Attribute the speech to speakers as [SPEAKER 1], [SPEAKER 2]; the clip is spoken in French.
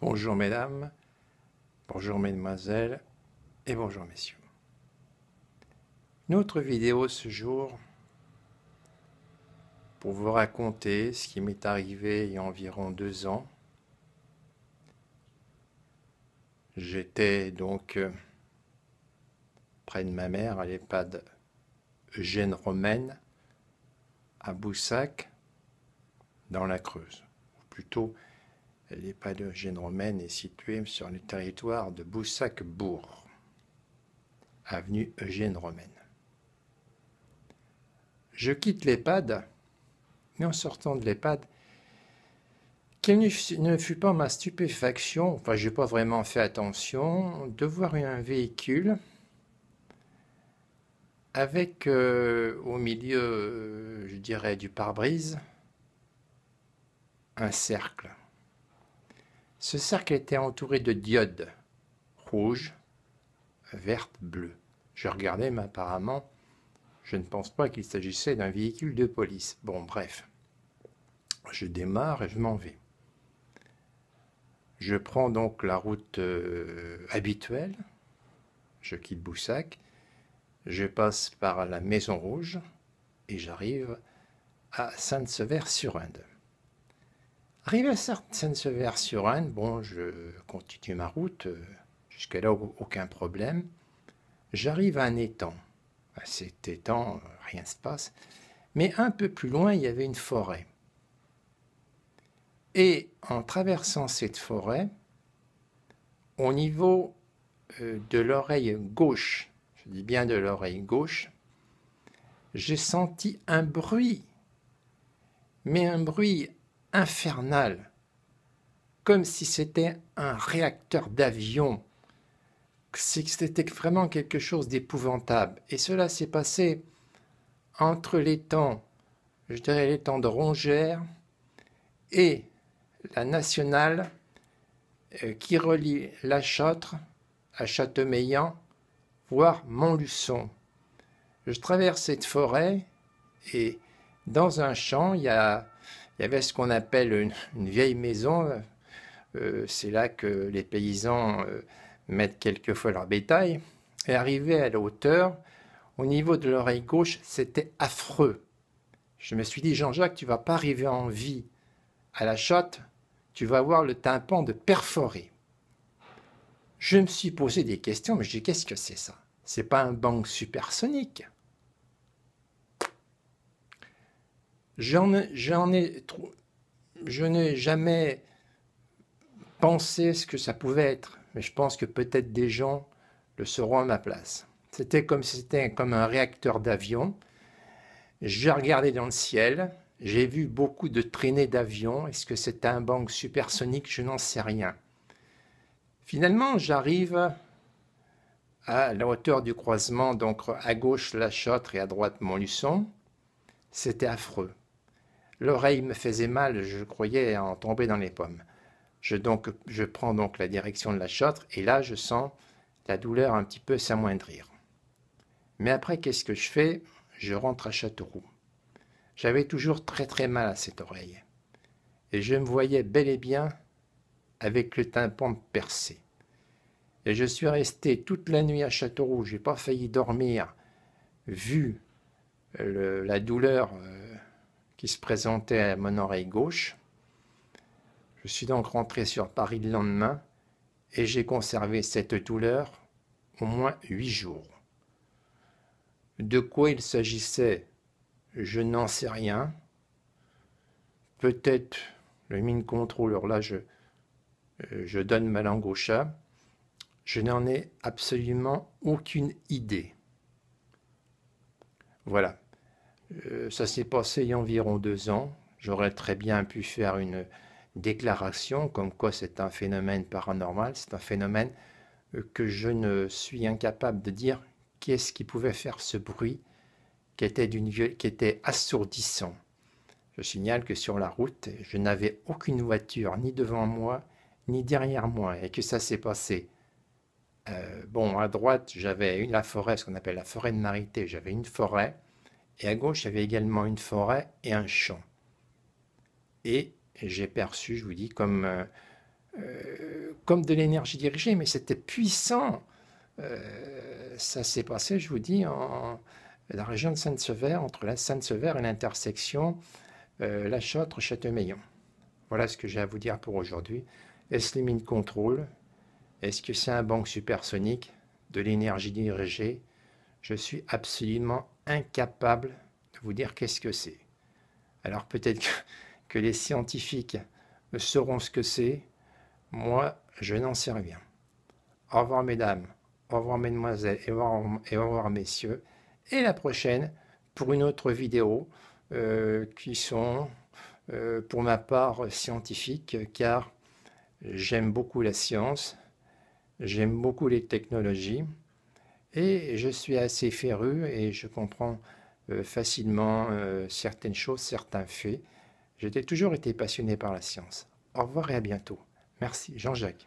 [SPEAKER 1] Bonjour mesdames, bonjour mesdemoiselles et bonjour messieurs. Notre vidéo ce jour pour vous raconter ce qui m'est arrivé il y a environ deux ans. J'étais donc euh, près de ma mère à l'EHPAD Eugène Romaine à Boussac dans la Creuse, ou plutôt eugène romaine est située sur le territoire de Boussac-Bourg, avenue Eugène Romaine. Je quitte l'EHPAD, mais en sortant de l'EHPAD, quelle ne fut pas ma stupéfaction, enfin je n'ai pas vraiment fait attention, de voir un véhicule avec euh, au milieu, euh, je dirais, du pare-brise, un cercle. Ce cercle était entouré de diodes rouges, vertes, bleues. Je regardais, mais apparemment, je ne pense pas qu'il s'agissait d'un véhicule de police. Bon, bref. Je démarre et je m'en vais. Je prends donc la route euh, habituelle. Je quitte Boussac. Je passe par la Maison Rouge et j'arrive à sainte sever sur inde Arrivé à sainte sever sur anne bon, je continue ma route, euh, jusqu'à là aucun problème. J'arrive à un étang. À cet étang, euh, rien ne se passe. Mais un peu plus loin, il y avait une forêt. Et en traversant cette forêt, au niveau euh, de l'oreille gauche, je dis bien de l'oreille gauche, j'ai senti un bruit, mais un bruit infernal, comme si c'était un réacteur d'avion. C'était vraiment quelque chose d'épouvantable. Et cela s'est passé entre les temps, je dirais les temps de Rongère et la nationale euh, qui relie La Châtre à Châteaumeillan, voire Montluçon. Je traverse cette forêt et dans un champ, il y a il y avait ce qu'on appelle une, vieille maison. Euh, euh, c'est là que les paysans euh, mettent quelquefois leur bétail. Et arrivé à la hauteur, au niveau de l'oreille gauche, c'était affreux. Je me suis dit, Jean-Jacques, tu vas pas arriver en vie à la chotte, tu vas avoir le tympan de perforé. Je me suis posé des questions, mais je dis, qu'est-ce que c'est ça C'est pas un banc supersonique. J'en ai, je n'ai jamais pensé ce que ça pouvait être, mais je pense que peut-être des gens le seront à ma place. C'était comme si c'était comme un réacteur d'avion. J'ai regardé dans le ciel, j'ai vu beaucoup de traînées d'avions. Est-ce que c'était un banc supersonique Je n'en sais rien. Finalement, j'arrive à la hauteur du croisement, donc à gauche La Chotre et à droite Montluçon. C'était affreux. L'oreille me faisait mal, je croyais en tomber dans les pommes. Je, donc, je prends donc la direction de la châtre et là, je sens la douleur un petit peu s'amoindrir. Mais après, qu'est-ce que je fais Je rentre à Châteauroux. J'avais toujours très très mal à cette oreille. Et je me voyais bel et bien avec le tympan percé. Et je suis resté toute la nuit à Châteauroux. J'ai pas failli dormir, vu la douleur euh, se présentait à mon oreille gauche. Je suis donc rentré sur Paris le lendemain et j'ai conservé cette douleur au moins huit jours. De quoi il s'agissait, je n'en sais rien. Peut-être le mine contrôleur, là je, euh, je donne ma langue au chat. Je n'en ai absolument aucune idée. Voilà. Euh, ça s'est passé il y a environ deux ans. J'aurais très bien pu faire une déclaration comme quoi c'est un phénomène paranormal, c'est un phénomène euh, que je ne suis incapable de dire qu'est-ce qui pouvait faire ce bruit qui était, qui était assourdissant. Je signale que sur la route, je n'avais aucune voiture ni devant moi, ni derrière moi, et que ça s'est passé. Euh, bon, à droite, j'avais la forêt, ce qu'on appelle la forêt de Marité, j'avais une forêt et à gauche, il y avait également une forêt et un champ. Et j'ai perçu, je vous dis, comme, euh, euh, comme de l'énergie dirigée, mais c'était puissant. Euh, ça s'est passé, je vous dis, en, la région de sainte sever entre la sainte sever et l'intersection La châtre châteaumeillon Voilà ce que j'ai à vous dire pour aujourd'hui. Est-ce les mines contrôle Est-ce que c'est un banc supersonique De l'énergie dirigée Je suis absolument incapable de vous dire qu'est-ce que c'est. Alors peut-être que, les scientifiques sauront ce que c'est. Moi, je n'en sais rien. Au revoir mesdames, au revoir mesdemoiselles et au revoir, messieurs. Et la prochaine pour une autre vidéo euh, qui sont euh, pour ma part scientifiques car j'aime beaucoup la science, j'aime beaucoup les technologies. Et je suis assez féru et je comprends euh, facilement euh, certaines choses, certains faits. J'ai toujours été passionné par la science. Au revoir et à bientôt. Merci, Jean-Jacques.